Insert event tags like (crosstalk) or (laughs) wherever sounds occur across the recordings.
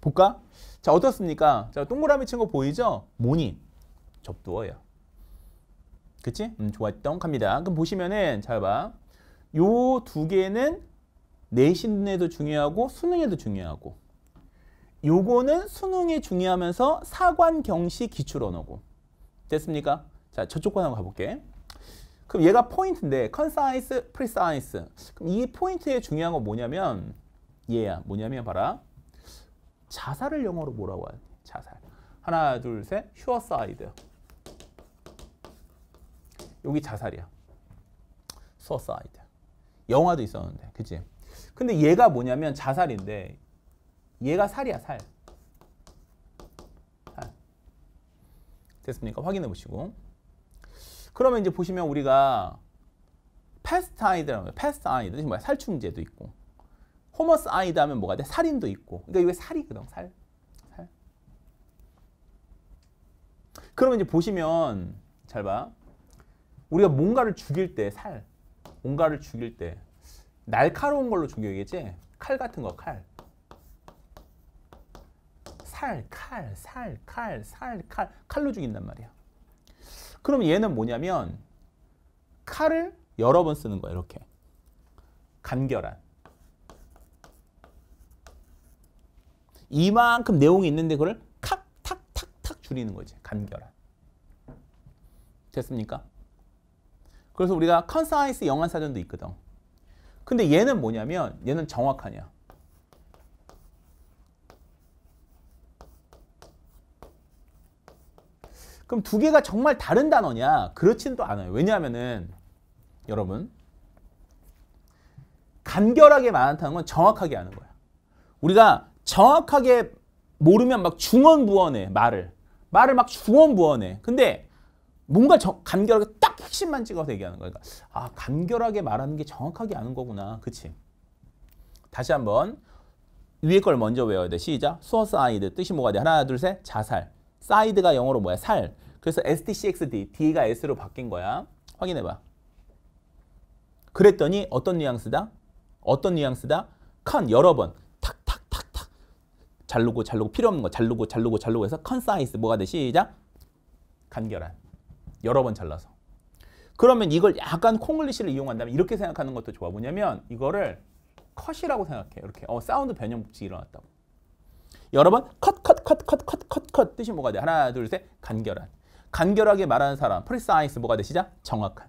볼까? 자 어떻습니까? 자 동그라미 친 거 보이죠? 뭐니? 접두어요. 그치? 음, 좋아, 떡합니다. 그럼 보시면은 잘 봐. 요 두 개는 내신에도 중요하고 수능에도 중요하고 요거는 수능이 중요하면서 사관경시 기출언어고 됐습니까? 자 저쪽 거 한번 가볼게. 그럼 얘가 포인트인데 concise, precise 그럼 이 포인트의 중요한 건 뭐냐면 얘야 뭐냐면 봐라 자살을 영어로 뭐라고 하요 자살. 하나, 둘, 셋. s u i c i 여기 자살이야. s u i c i 영화도 있었는데. 그치? 근데 얘가 뭐냐면 자살인데 얘가 살이야, 살. 살. 됐습니까? 확인해 보시고. 그러면 이제 보시면 우리가 패스타이드라고 해요. 패스타이드. 뭐야? 살충제도 있고. 호머스 아이드 하면 뭐가 돼? 살인도 있고. 그러니까 이게 살이거든. 살. 살. 그러면 이제 보시면 잘 봐. 우리가 뭔가를 죽일 때 살. 뭔가를 죽일 때 날카로운 걸로 죽여야겠지? 칼 같은 거 칼. 살, 칼, 살, 칼, 살, 칼. 칼로 죽인단 말이야. 그럼 얘는 뭐냐면 칼을 여러 번 쓰는 거야. 이렇게. 간결한. 이만큼 내용이 있는데 그걸 칵, 탁, 탁, 탁 줄이는 거지. 간결한. 됐습니까? 그래서 우리가 컨사이스 영한 사전도 있거든. 근데 얘는 뭐냐면 얘는 정확하냐. 그럼 두 개가 정말 다른 단어냐? 그렇지또 않아요. 왜냐하면은 여러분 간결하게 말다는건 정확하게 아는 거야. 우리가 정확하게 모르면 막 중언부언해 말을 말을 막 중언부언해 근데 뭔가 저, 간결하게 딱 핵심만 찍어서 얘기하는 거니까 그러니까, 아 간결하게 말하는 게 정확하게 아는 거구나 그치 다시 한번 위에 걸 먼저 외워야 돼 시작 suicide 뜻이 뭐가 돼 하나 둘셋 자살 사이드가 영어로 뭐야 살 그래서 stcxd d가 s로 바뀐 거야 확인해 봐 그랬더니 어떤 뉘앙스다 어떤 뉘앙스다 칸 여러 번 자르고 자르고 필요 없는 거 자르고 자르고 자르고 해서 컨사이스 뭐가 돼? 시작. 간결한. 여러 번 잘라서. 그러면 이걸 약간 콩글리시를 이용한다면 이렇게 생각하는 것도 좋아. 뭐냐면 이거를 컷이라고 생각해. 이렇게. 어, 사운드 변형 복지 일어났다고. 여러 번 컷, 컷, 컷, 컷, 컷, 컷, 컷 뜻이 뭐가 돼? 하나, 둘, 셋. 간결한. 간결하게 말하는 사람. 프리사이스 뭐가 돼? 시작. 정확한.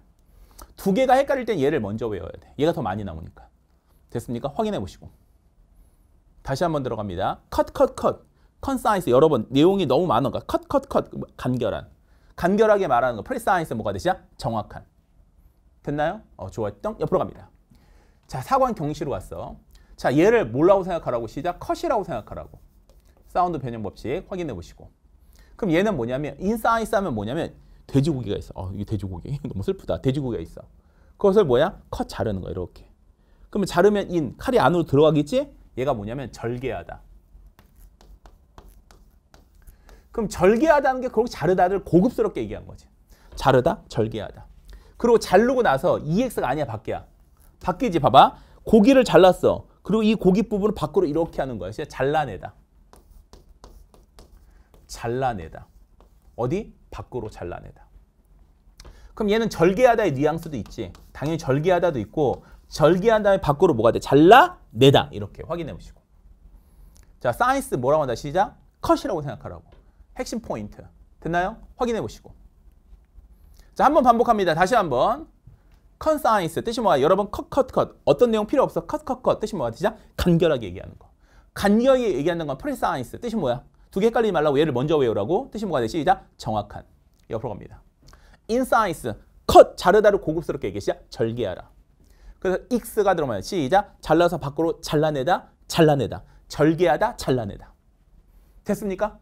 두 개가 헷갈릴 땐 얘를 먼저 외워야 돼. 얘가 더 많이 나오니까. 됐습니까? 확인해 보시고. 다시 한번 들어갑니다. 컷, 컷, 컷. 컨사이스 여러 번 내용이 너무 많은가. 컷, 컷, 컷. 간결한. 간결하게 말하는 거. 프리사이스 뭐가 되시 정확한. 됐나요? 어, 좋아요. 옆으로 갑니다. 자, 사관 경시로 왔어. 자, 얘를 몰라고 생각하라고 시작. 컷이라고 생각하라고. 사운드 변형 법칙 확인해 보시고. 그럼 얘는 뭐냐면 인사이스 하면 뭐냐면 돼지고기가 있어. 어, 이 돼지고기. (laughs) 너무 슬프다. 돼지고기가 있어. 그것을 뭐야? 컷 자르는 거 이렇게. 그러면 자르면 인, 칼이 안으로 들어가겠지? 얘가 뭐냐면 절개하다. 그럼 절개하다는 게 결국 자르다를 고급스럽게 얘기한 거지. 자르다, 절개하다. 그리고 자르고 나서 EX가 아니야, 밖이야. 바뀌지, 봐봐. 고기를 잘랐어. 그리고 이 고기 부분을 밖으로 이렇게 하는 거야. 진짜 잘라내다. 잘라내다. 어디? 밖으로 잘라내다. 그럼 얘는 절개하다의 뉘앙스도 있지. 당연히 절개하다도 있고 절개한 다음에 밖으로 뭐가 돼? 잘라 내다 이렇게 확인해 보시고 자 사이언스 뭐라고 한다 시작 컷이라고 생각하라고 핵심 포인트 됐나요? 확인해 보시고 자 한번 반복합니다 다시 한번 컷사이언스 뜻이 뭐야 여러분 컷 컷 컷 어떤 내용 필요 없어 컷 컷 컷 뜻이 뭐야 시작 간결하게 얘기하는 거 간결하게 얘기하는 건 프리사이언스 뜻이 뭐야 두 개 헷갈리지 말라고 얘를 먼저 외우라고 뜻이 뭐가 되시 시작 정확한 옆으로 갑니다 인사이언스 컷 자르다를 고급스럽게 얘기해 시작 절개하라 그래서 익스가 들어가요. 시작. 잘라서 밖으로 잘라내다, 잘라내다. 절개하다, 잘라내다. 됐습니까?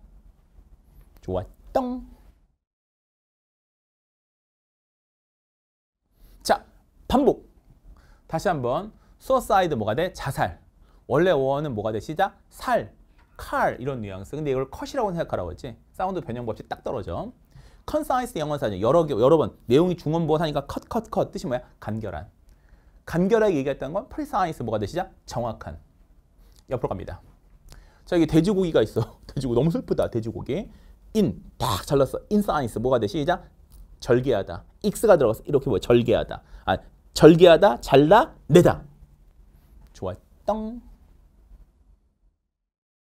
좋아, 똥. 자, 반복. 다시 한번. 소사이드 뭐가 돼? 자살. 원래 원은 뭐가 돼? 시작. 살, 칼 이런 뉘앙스. 근데 이걸 컷이라고 생각하라고 했지. 사운드 변형 없이 딱 떨어져. 컨사이스 영어 사전 여러 개 여러 번 내용이 중원호사니까컷 컷 컷 뜻이 뭐야? 간결한. 간결하게 얘기했던 건 프리사이스 뭐가 되시죠? 정확한. 옆으로 갑니다. 자, 여기 돼지고기가 있어. (laughs) 돼지고기 너무 슬프다. 돼지고기. 인. 딱 잘랐어. 인사이스 뭐가 되시죠? 절개하다. 익가 들어가서 이렇게 뭐 절개하다. 아, 절개하다, 잘라, 내다. 좋아. 떵.